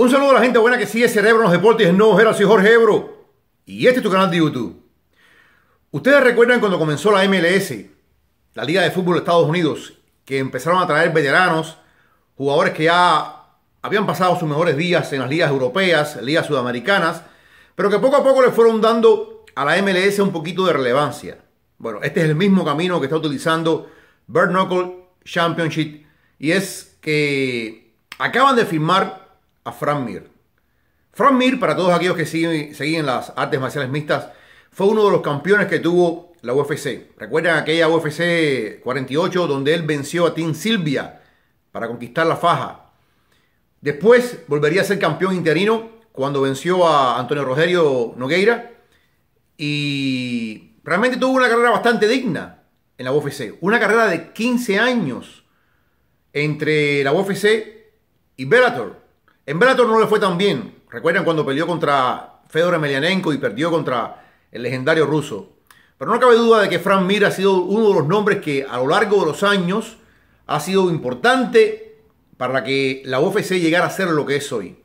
Un saludo a la gente buena que sigue Cerebro los Deportes. No, yo soy Jorge Ebro. Y este es tu canal de YouTube. Ustedes recuerdan cuando comenzó la MLS, la Liga de Fútbol de Estados Unidos, que empezaron a traer veteranos, jugadores que ya habían pasado sus mejores días en las ligas europeas, ligas sudamericanas, pero que poco a poco le fueron dando a la MLS un poquito de relevancia. Bueno, este es el mismo camino que está utilizando Bird Knuckle Championship y es que acaban de firmar Fran Mir. Fran Mir, para todos aquellos que siguen, las artes marciales mixtas, fue uno de los campeones que tuvo la UFC. Recuerdan aquella UFC 48 donde él venció a Tim Silvia para conquistar la faja. Después volvería a ser campeón interino cuando venció a Antonio Rogerio Nogueira. Y realmente tuvo una carrera bastante digna en la UFC. Una carrera de 15 años entre la UFC y Bellator. En Bellator no le fue tan bien. Recuerdan cuando peleó contra Fedor Emelianenko y perdió contra el legendario ruso. Pero no cabe duda de que Frank Mir ha sido uno de los nombres que a lo largo de los años ha sido importante para que la UFC llegara a ser lo que es hoy.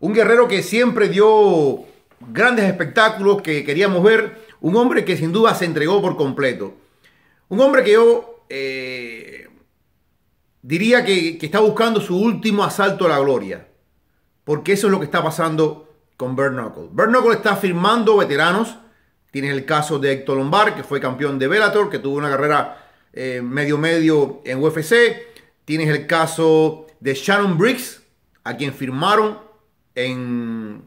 Un guerrero que siempre dio grandes espectáculos que queríamos ver. Un hombre que sin duda se entregó por completo. Un hombre que yo eh, diría que está buscando su último asalto a la gloria. Porque eso es lo que está pasando con Bernal. Knuckle. está firmando veteranos. Tienes el caso de Héctor Lombard, que fue campeón de Bellator, que tuvo una carrera eh, medio-medio en UFC. Tienes el caso de Shannon Briggs, a quien firmaron en,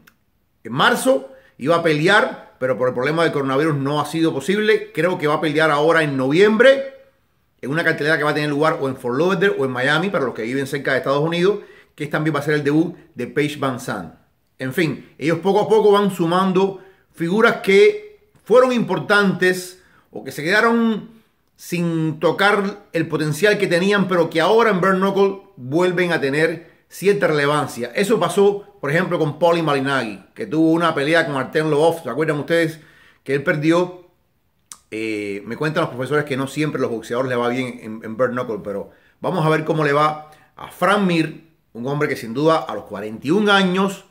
en marzo. Iba a pelear, pero por el problema del coronavirus no ha sido posible. Creo que va a pelear ahora en noviembre, en una cartelera que va a tener lugar o en Fort Lauderdale o en Miami, para los que viven cerca de Estados Unidos que también va a ser el debut de Paige Van Zandt. En fin, ellos poco a poco van sumando figuras que fueron importantes o que se quedaron sin tocar el potencial que tenían, pero que ahora en Burn Knuckle vuelven a tener cierta relevancia. Eso pasó, por ejemplo, con Pauli Malinagi, que tuvo una pelea con Artem Lobov. ¿Se acuerdan ustedes que él perdió? Eh, me cuentan los profesores que no siempre los boxeadores le va bien en, Burn Knuckle, pero vamos a ver cómo le va a Fran Mir, un hombre que sin duda a los 41 años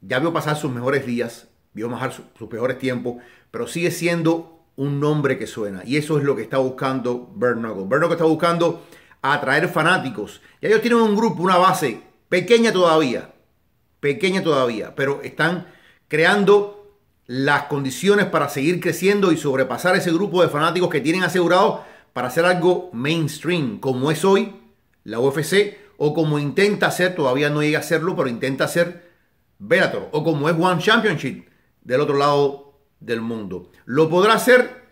ya vio pasar sus mejores días, vio bajar sus peores tiempos, pero sigue siendo un nombre que suena. Y eso es lo que está buscando Bernardo Bernardo está buscando atraer fanáticos. Y ellos tienen un grupo, una base pequeña todavía, pequeña todavía, pero están creando las condiciones para seguir creciendo y sobrepasar ese grupo de fanáticos que tienen asegurado para hacer algo mainstream, como es hoy la UFC, o como intenta hacer, todavía no llega a hacerlo, pero intenta hacer Bellator, o como es One Championship del otro lado del mundo. Lo podrá hacer,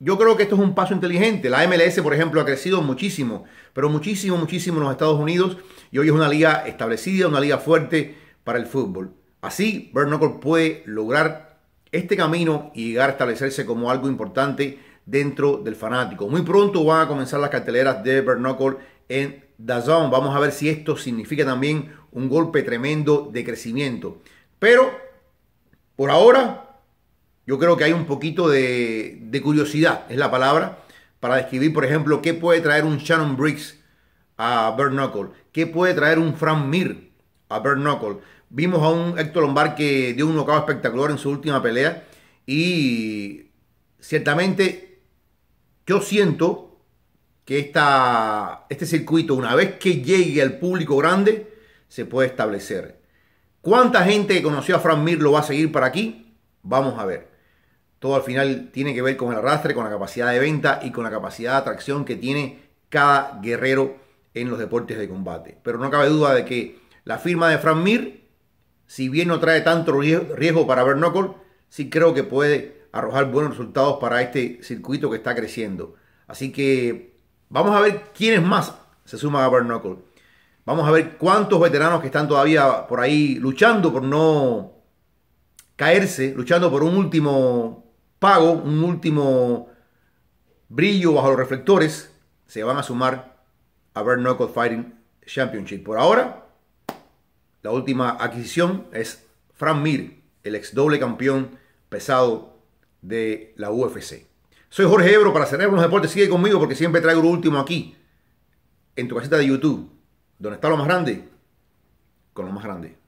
yo creo que esto es un paso inteligente. La MLS, por ejemplo, ha crecido muchísimo, pero muchísimo, muchísimo en los Estados Unidos, y hoy es una liga establecida, una liga fuerte para el fútbol. Así, col puede lograr este camino y llegar a establecerse como algo importante dentro del fanático. Muy pronto van a comenzar las carteleras de Bernocor en Vamos a ver si esto significa también un golpe tremendo de crecimiento. Pero por ahora yo creo que hay un poquito de, curiosidad, es la palabra, para describir, por ejemplo, qué puede traer un Shannon Briggs a Bert Knuckle, qué puede traer un Frank Mir a Bert Knuckle. Vimos a un Héctor Lombard que dio un nocaut espectacular en su última pelea y ciertamente yo siento que este circuito, una vez que llegue al público grande, se puede establecer. ¿Cuánta gente que conoció a Frank Mir lo va a seguir para aquí? Vamos a ver. Todo al final tiene que ver con el arrastre, con la capacidad de venta y con la capacidad de atracción que tiene cada guerrero en los deportes de combate. Pero no cabe duda de que la firma de Frank Mir, si bien no trae tanto riesgo para Bernoccol, sí creo que puede arrojar buenos resultados para este circuito que está creciendo. Así que Vamos a ver quiénes más se suman a Burn Knuckle. Vamos a ver cuántos veteranos que están todavía por ahí luchando por no caerse, luchando por un último pago, un último brillo bajo los reflectores, se van a sumar a Burn Knuckle Fighting Championship. Por ahora, la última adquisición es Fran Mir, el ex doble campeón pesado de la UFC. Soy Jorge Ebro para Cerebro los Deportes. Sigue conmigo porque siempre traigo lo último aquí, en tu casita de YouTube, donde está lo más grande, con lo más grande.